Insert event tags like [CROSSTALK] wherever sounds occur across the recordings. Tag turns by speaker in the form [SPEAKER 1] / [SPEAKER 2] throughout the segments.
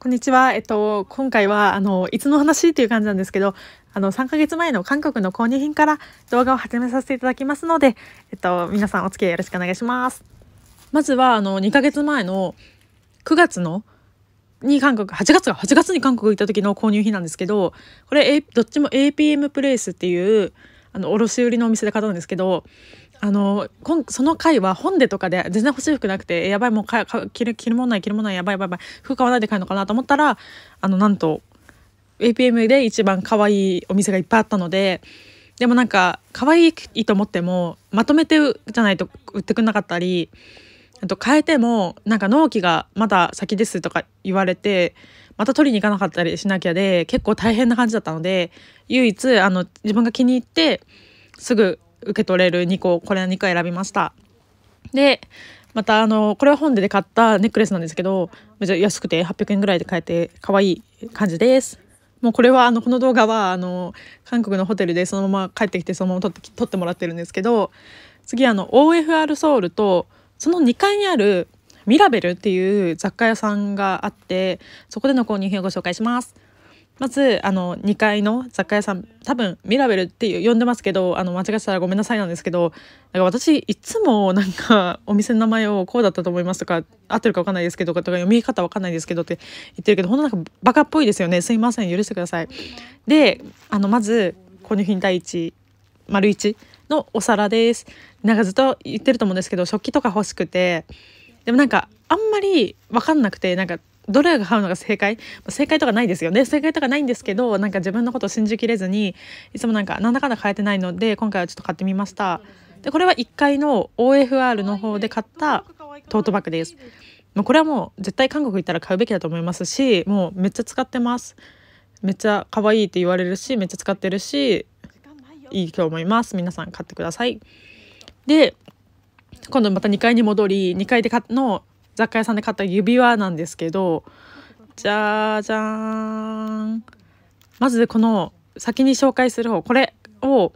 [SPEAKER 1] こんにちは。えっと、今回は、あの、いつの話っていう感じなんですけど、あの、3ヶ月前の韓国の購入品から動画を始めさせていただきますので、えっと、皆さんお付き合いよろしくお願いします。まずは、あの、2ヶ月前の9月のに韓国、8月8月に韓国行った時の購入品なんですけど、これ、A、どっちも APM プレイスっていう、あの、卸売のお店で買ったんですけど、あのその回は本でとかで全然欲しい服なくてやばいもうかか着る着るもんない着るもんないやばいやばいやばい服買わないで買えるのかなと思ったらあのなんと APM で一番可愛いお店がいっぱいあったのででもなんか可愛いと思ってもまとめてじゃないと売ってくれなかったりあと変えてもなんか納期がまだ先ですとか言われてまた取りに行かなかったりしなきゃで結構大変な感じだったので唯一あの自分が気に入ってすぐ受け取れる2個これの2個選びましたでまたあのこれは本で買ったネックレスなんですけどめちゃ安くて800円ぐらいで買えて可愛い感じですもうこれはあのこの動画はあの韓国のホテルでそのまま帰ってきてそのまま撮って撮ってもらってるんですけど次あの OFR ソウルとその2階にあるミラベルっていう雑貨屋さんがあってそこでの購入品をご紹介します。まずあの2階の雑貨屋さん多分ミラベルって呼んでますけどあの間違ってたらごめんなさいなんですけどなんか私いつもなんかお店の名前をこうだったと思いますとか合ってるか分かんないですけどとか読み方分かんないですけどって言ってるけどほんとなんかバカっぽいですよねすいません許してください。であのまず購入品第1丸1のお皿です。なんかずっと言ってると思うんですけど食器とか欲しくてでもなんかあんまり分かんなくてなんかどれが買うのが正解正解とかないですよね正解とかないんですけどなんか自分のことを信じきれずにいつもなんかなんだかんだ買えてないので今回はちょっと買ってみましたでこれは1階の OFR の方で買ったトートバッグですもうこれはもう絶対韓国行ったら買うべきだと思いますしもうめっちゃ使ってますめっちゃ可愛いって言われるしめっちゃ使ってるしいいと思います皆さん買ってくださいで今度また2階に戻り2階での雑貨屋さんで買った指輪なんですけどじゃじゃーんまずこの先に紹介する方これを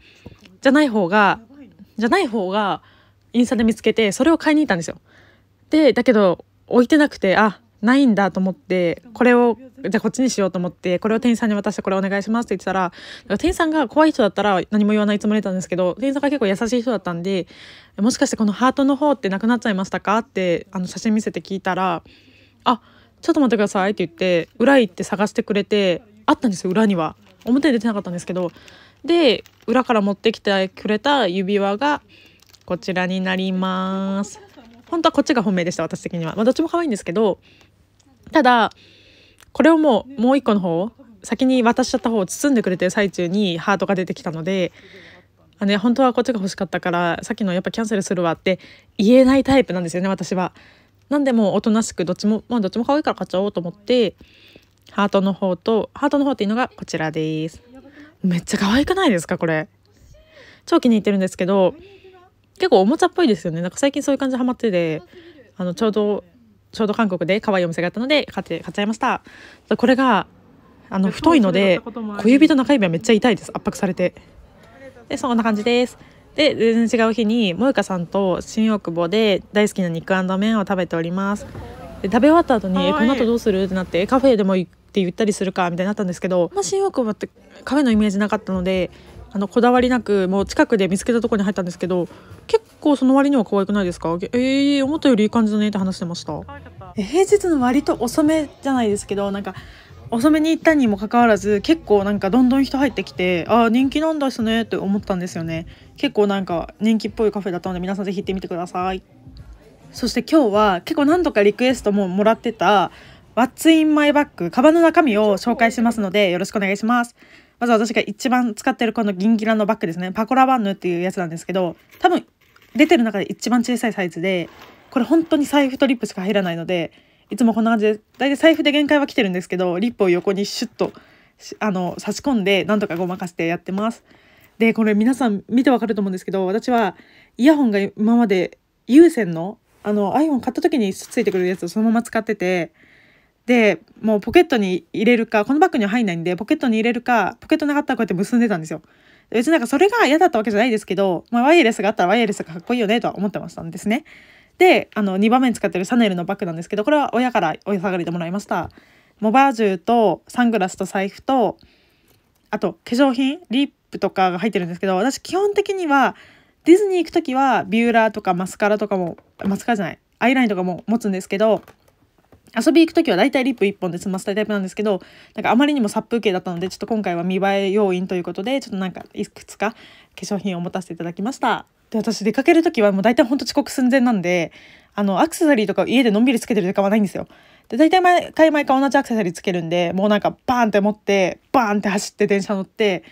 [SPEAKER 1] じゃない方がじゃない方がインスタで見つけてそれを買いに行ったんですよ。でだけど置いてなくてあないんだと思ってこれをじゃあこっちにしようと思ってこれを店員さんに渡してこれお願いしますって言ってたら店員さんが怖い人だったら何も言わないつもりだったんですけど店員さんが結構優しい人だったんでもしかしてこのハートの方ってなくなっちゃいましたかってあの写真見せて聞いたら「あちょっと待ってください」って言って裏行って探してくれてあったんですよ裏には。表に出てなかったんですけどで裏から持ってきてくれた指輪がこちらになります。本当はこっちが本命でした私的には、まあ、どっちも可愛いんですけどただこれをもうもう一個の方先に渡しちゃった方を包んでくれてる最中にハートが出てきたのであね本当はこっちが欲しかったからさっきのやっぱキャンセルするわって言えないタイプなんですよね私は。なんでもおとなしくどっちもまあどっちも可愛いから買っちゃおうと思ってハートの方とハートの方っていうのがこちらです。めっちゃ可愛くないですかこれ。超気に入ってるんですけど結構おもちゃっぽいですよねなんか最近そういう感じハマっててあのちょうどちょうど韓国で可愛いお店があったので買って買っちゃいましたこれがあの太いので小指と中指はめっちゃ痛いです圧迫されてでそんな感じですで全然違う日に萌歌さんと新大久保で大好きな肉麺を食べておりますで食べ終わった後に「えこの後どうする?」ってなって「カフェでも行って言ったりするか」みたいになったんですけど、まあ、新大久保ってカフェのイメージなかったのであのこだわりなくもう近くで見つけたところに入ったんですけど結構その割には可愛くないですかええー、思ったよりいい感じだねって話してました平日の割と遅めじゃないですけどなんか遅めに行ったにもかかわらず結構なんかどんどん人入ってきてああ人気なんだすねって思ったんですよね結構なんか人気っぽいカフェだったので皆さんぜひ行ってみてくださいそして今日は結構何度かリクエストももらってた What's in my bag カバンの中身を紹介しますのでよろしくお願いしますまず私が一番使ってるこのギンギラのバッグですねパコラバンヌっていうやつなんですけど多分出てる中で一番小さいサイズでこれ本当に財布とリップしか入らないのでいつもこんな感じで大体財布で限界は来てるんですけどリップを横にシュッとあの差し込んでなんとかごまかしてやってます。でこれ皆さん見てわかると思うんですけど私はイヤホンが今まで有線のあの iPhone 買った時についてくるやつをそのまま使っててでもうポケットに入れるかこのバッグには入んないんでポケットに入れるかポケットなかったらこうやって結んでたんですよ。別になんかそれが嫌だったわけじゃないですけど、まあ、ワイヤレスがあったらワイヤレスがかっこいいよねとは思ってましたんですね。であの2番目に使ってるシャネルのバッグなんですけどこれは親からお下がりでもらいました。モバージュとサングラスと財布とあと化粧品リップとかが入ってるんですけど私基本的にはディズニー行く時はビューラーとかマスカラとかもマスカラじゃないアイラインとかも持つんですけど遊び行く時は大体リップ1本で済ませたいタイプなんですけどなんかあまりにも殺風景だったのでちょっと今回は見栄え要因ということでちょっとなんかいくつか化粧品を持たせていただきました。で私出かける時はもう大体ほんと遅刻寸前なんであのアクセサリーとか家でのんびりつけてる時間はないんですよ。で大体毎回毎回同じアクセサリーつけるんでもうなんかバーンって持ってバーンって走って電車乗って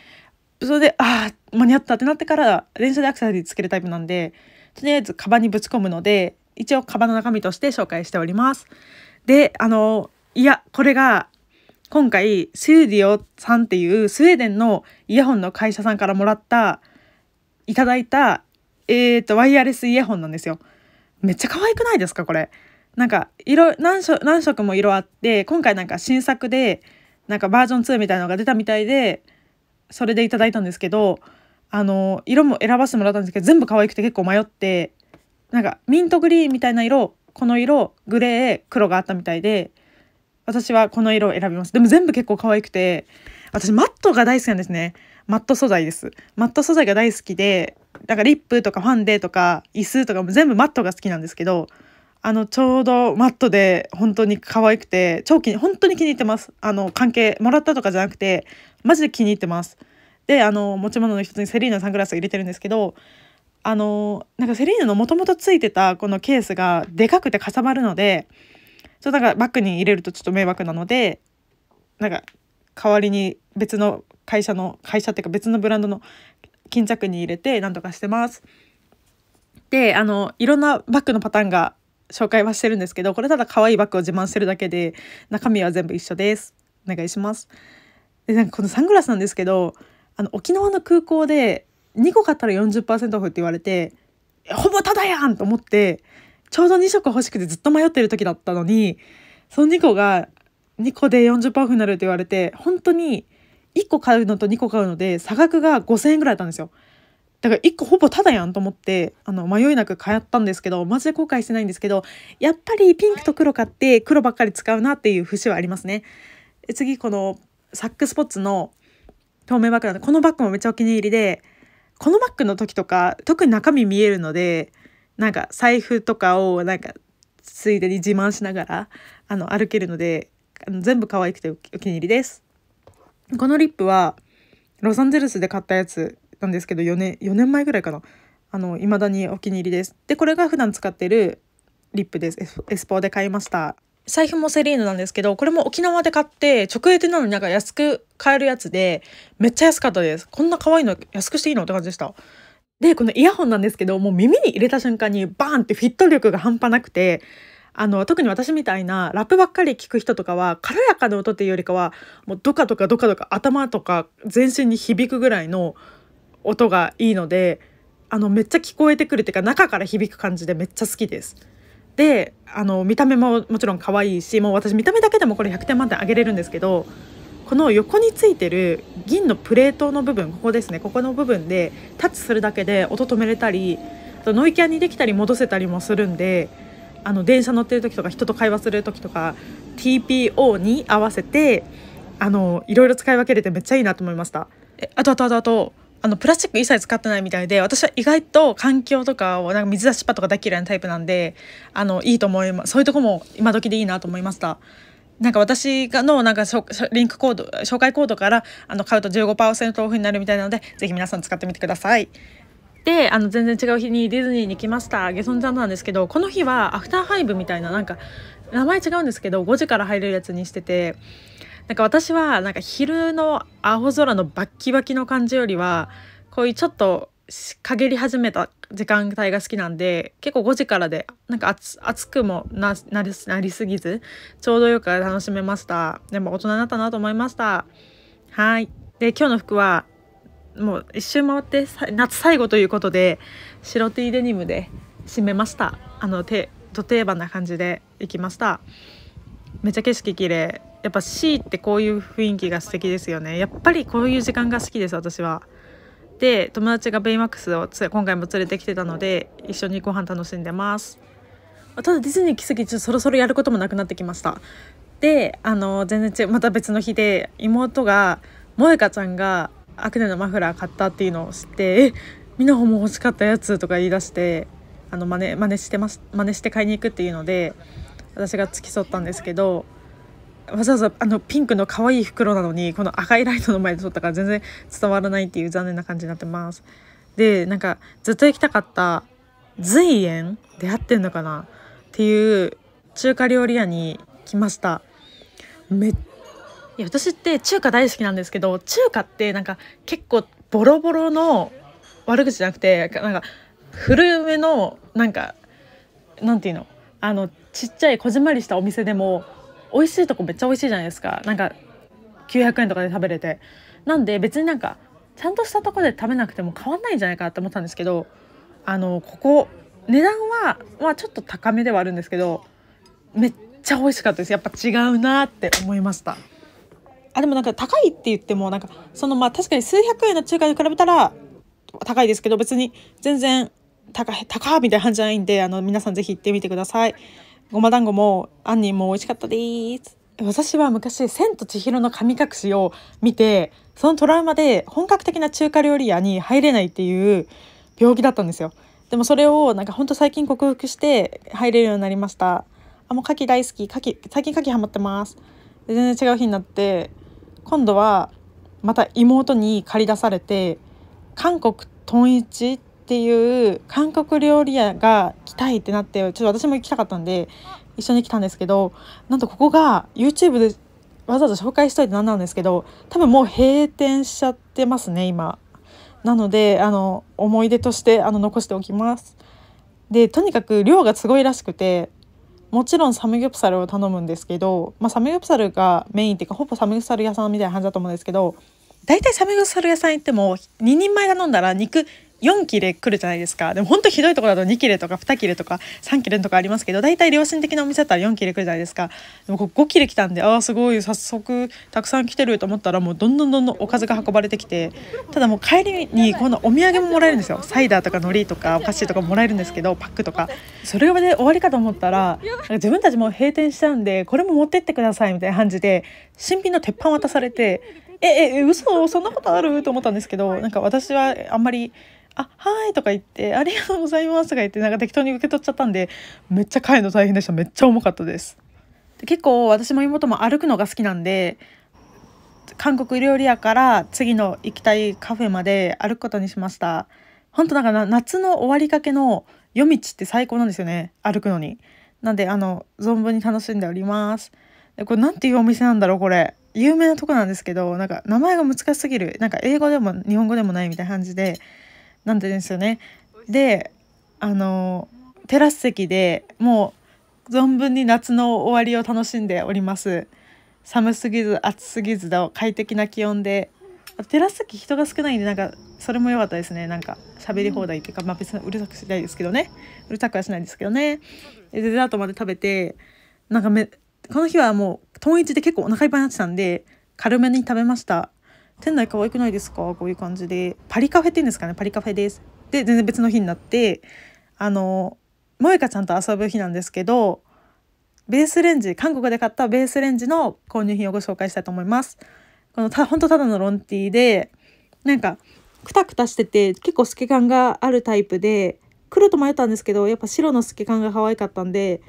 [SPEAKER 1] それであ間に合ったってなってから電車でアクセサリーつけるタイプなんでとりあえずカバンにぶち込むので一応カバンの中身として紹介しております。で、あの、いや、これが、今回、スーディオさんっていうスウェーデンのイヤホンの会社さんからもらった、いただいた、えっ、ー、と、ワイヤレスイヤホンなんですよ。めっちゃ可愛くないですかこれ。なんか、色、何色、何色も色あって、今回なんか新作で、なんかバージョン2みたいなのが出たみたいで、それでいただいたんですけど、あの、色も選ばせてもらったんですけど、全部可愛くて結構迷って、なんかミントグリーンみたいな色、この色グレー黒があったみたいで私はこの色を選びますでも全部結構可愛くて私マットが大好きなんですねマット素材ですマット素材が大好きでだからリップとかファンデとか椅子とかも全部マットが好きなんですけどあのちょうどマットで本当に可愛くて長期に本当に気に入ってますあの関係もらったとかじゃなくてマジで気に入ってますであの持ち物の一つにセリーナサングラス入れてるんですけどあのなんかセリーヌのもともとついてたこのケースがでかくてかさばるのでちょっとだからバッグに入れるとちょっと迷惑なのでなんか代わりに別の会社の会社っていうか別のブランドの巾着に入れてなんとかしてます。であのいろんなバッグのパターンが紹介はしてるんですけどこれただ可愛いバッグを自慢してるだけで中身は全部一緒です。お願いします。でなんかこのサングラスなんですけどあの沖縄の空港で2個買ったら40%オフって言われてほぼただやんと思ってちょうど2色欲しくてずっと迷ってる時だったのにその2個が2個で40%オフになるって言われて本当に1個買うのと2個買うので差額が5,000円ぐらいあったんですよ。だから1個ほぼただやんと思ってあの迷いなく買ったんですけどマジで後悔してないんですけどやっぱりピンクと黒買って黒ばっかり使うなっていう節はありますね。次このサックスポッツの透明バッグなんでこのバッグもめっちゃお気に入りでこのマックの時とか特に中身見えるのでなんか財布とかをなんかついでに自慢しながらあの歩けるのであの全部可愛くてお気に入りです。このリップはロサンゼルスで買ったやつなんですけど4年4年前ぐらいかなあの未だにお気に入りです。でこれが普段使ってるリップですエスポーで買いました。財布もセリーヌなんですけどこれも沖縄で買って直営店なのになんか安く買えるやつでめっちゃ安かったですこんな可愛いの安くしていいのって感じでしたでこのイヤホンなんですけどもう耳に入れた瞬間にバーンってフィット力が半端なくてあの特に私みたいなラップばっかり聞く人とかは軽やかな音っていうよりかはもうドカドかドカドか頭とか全身に響くぐらいの音がいいのであのめっちゃ聞こえてくるっていうか中から響く感じでめっちゃ好きです。であの見た目ももちろん可愛いしもう私見た目だけでもこれ100点満点あげれるんですけどこの横についてる銀のプレートの部分ここですねここの部分でタッチするだけで音止めれたりとノイキャンにできたり戻せたりもするんであの電車乗ってる時とか人と会話する時とか TPO に合わせてあのいろいろ使い分けれてめっちゃいいなと思いました。えあとあとあとあとあのプラスチック一切使ってないみたいで私は意外と環境とかをなんか水出しっぱとか大嫌いなタイプなんであのいいと思いますそういうとこも今時でいいなと思いました。なんか私がのなんかリンクコード紹介コードからあの買うと15%オフになるみたいなのでぜひ皆さん使ってみてください。であの全然違う日にディズニーに来ましたゲソンちゃんなんですけどこの日はアフターファイブみたいななんか名前違うんですけど5時から入れるやつにしててなんか私はなんか昼の青空のバッキバキの感じよりはこういうちょっと陰り始めた時間帯が好きなんで結構5時からでなんか暑くもなりなりすぎずちょうどよく楽しめましたでも大人になったなと思いましたはいで今日の服はもう一周回って夏最後ということで白 T デニムで締めましたあの定番な感じでいきましためっちゃ景色綺麗やっぱ C ってこういう雰囲気が素敵ですよねやっぱりこういう時間が好きです私はで友達がベイマックスを今回も連れてきてたので一緒にご飯楽しんでますただディズニー来すぎちょっとそろそろやることもなくなってきましたであの全然また別の日で妹が萌香ちゃんがアクネのマフラー買ったっていうのを知って「え [LAUGHS] みなほも欲しかったやつ」とか言い出してあの真似真似してます真似して買いに行くっていうので私が付き添ったんですけどわざわざあのピンクの可愛い袋なのにこの赤いライトの前で撮ったから全然伝わらないっていう残念な感じになってます。でなんかずっと行きたかった瑞園出会ってんのかなっていう中華料理屋に来ました。めいや私って中華大好きなんですけど中華ってなんか結構ボロボロの悪口じゃなくてなんか古めのなんかなんていうのあのちっちゃいこじんまりしたお店でも美味しいとこめっちゃ美味しいじゃないですかなんか900円とかで食べれてなんで別になんかちゃんとしたとこで食べなくても変わんないんじゃないかって思ったんですけどあのここ値段は、まあ、ちょっと高めではあるんですけどめっちゃ美味しかったですやっぱ違うなって思いましたあでもなんか高いって言ってもなんかそのまあ確かに数百円の中華に比べたら高いですけど別に全然高高みたいな感じじゃないんであの皆さん是非行ってみてください。ごま団子も杏仁も美味しかったです私は昔「千と千尋の神隠し」を見てそのトラウマで本格的な中華料理屋に入れないっていう病気だったんですよでもそれをなんかほんと最近克服して入れるようになりましたあもう牡蠣大好き牡蠣最近牡蠣ハマってます全然違う日になって今度はまた妹に駆り出されて韓国豚一っていう韓国料理屋がたいってなってちょっと私も行きたかったんで一緒に来たんですけどなんとここが YouTube でわざわざ紹介しといて何なんですけど多分もう閉店しちゃってますね今。なのであの思い出としてあの残しておきます。でとにかく量がすごいらしくてもちろんサムギョプサルを頼むんですけど、まあ、サムギョプサルがメインっていうかほぼサムギョプサル屋さんみたいな感じだと思うんですけど大体サメグサル屋さん行っても2人前が飲んだら肉4切れ来るじゃないですかでもほんとひどいところだと2切れとか2切れとか3切れとかありますけど大体良心的なお店だったら4切れ来るじゃないですかでも5切れ来たんでああすごい早速たくさん来てると思ったらもうどんどんどんどんおかずが運ばれてきてただもう帰りにこのお土産ももらえるんですよサイダーとか海苔とかお菓子とかもらえるんですけどパックとかそれで終わりかと思ったら自分たちも閉店しちゃうんでこれも持ってってくださいみたいな感じで新品の鉄板渡されてええ嘘 [LAUGHS] そんなことあると思ったんですけどなんか私はあんまり「あはい」とか言って「ありがとうございます」とか言ってなんか適当に受け取っちゃったんでめっちゃ帰るの大変でしためっちゃ重かったです結構私も妹も歩くのが好きなんで韓国料理屋から次の行きたいカフェまで歩くことにしました本当なんか夏の終わりかけの夜道って最高なんですよね歩くのになんであの存分に楽しんでおりますこれなんていうお店なんだろうこれ有名なとこなんですけどなんか名前が難しすぎるなんか英語でも日本語でもないみたいな感じでなんでですよね。であのテラス席でもう存分に夏の終わりを楽しんでおります。寒すぎず暑すぎずの快適な気温でテラス席人が少ないんでなんかそれも良かったですねなんか喋り放題っていうか、まあ、別にうるさくしないですけどねうるさくはしないですけどねデザートまで食べてなんかめこの日はもう豚一で結構お腹いっぱいになってたんで軽めに食べました店内可愛くないですかこういう感じでパリカフェっていうんですかねパリカフェですで全然別の日になってあの萌香ちゃんと遊ぶ日なんですけどベースレンジ韓国で買ったベースレンジの購入品をご紹介したいと思いますこのたほんただのロンティーでなんかくたくたしてて結構透け感があるタイプで黒と迷ったんですけどやっぱ白の透け感が可愛かったんで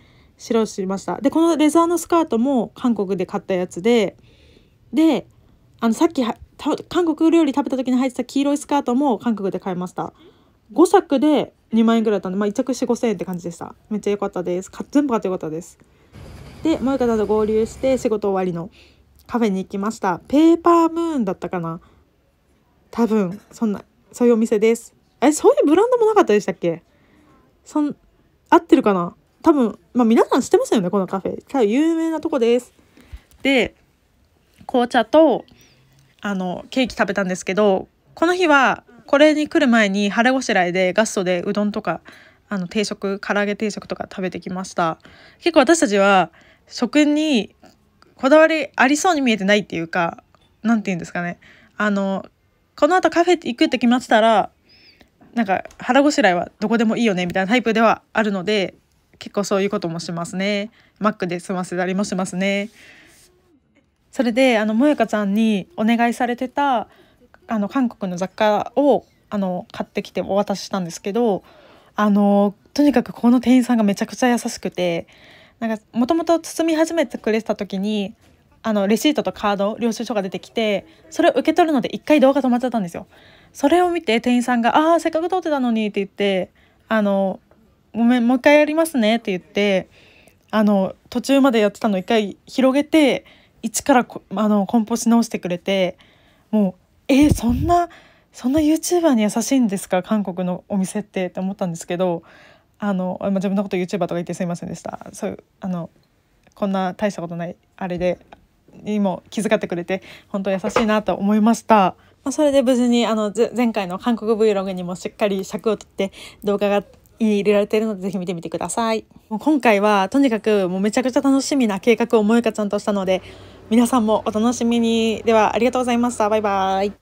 [SPEAKER 1] 白しましたでこのレザーのスカートも韓国で買ったやつでであのさっき韓国料理食べた時に入ってた黄色いスカートも韓国で買いました5作で2万円ぐらいだったんで、まあ、1着4 5 0円って感じでしためっちゃ良かったです全部買って良かったですで萌歌さんと合流して仕事終わりのカフェに行きましたペーパームーンだったかな多分そんなそういうお店ですえそういうブランドもなかったでしたっけそん合ってるかな多分、まあ、皆さん知ってますよねこのカフェ多分有名なとこですで紅茶とあのケーキ食べたんですけどこの日はこれに来る前に腹ごしらえでガストでうどんとかあの定食唐揚げ定食とか食べてきました結構私たちは食にこだわりありそうに見えてないっていうか何て言うんですかねあのこの後カフェ行くって決まってたらなんか腹ごしらえはどこでもいいよねみたいなタイプではあるので結構そういうこともしますねマックで済ませたりもしますねそれであのもやかちゃんにお願いされてたあの韓国の雑貨をあの買ってきてお渡ししたんですけどあのとにかくこの店員さんがめちゃくちゃ優しくてなんかもともと包み始めてくれてた時にあのレシートとカード領収書が出てきてそれを受け取るので一回動画止まっちゃったんですよ。それを見て店員さんが「ああせっかく撮ってたのに」って言ってあのごめんもう一回やりますね」って言ってあの途中までやってたの一回広げて一からあの梱包し直してくれてもうえー、そんなそんな YouTuber に優しいんですか韓国のお店ってって思ったんですけどあの自分のこと YouTuber とか言ってすいませんでしたそうあのこんな大したことないあれでにも気遣ってくれて本当優しいなと思いました。まあ、それで無事にあの前回の韓国 Vlog にもしっかり尺を取って動画が入れられているのでぜひ見てみてくださいもう今回はとにかくもうめちゃくちゃ楽しみな計画を萌香ちゃんとしたので皆さんもお楽しみにではありがとうございましたバイバイ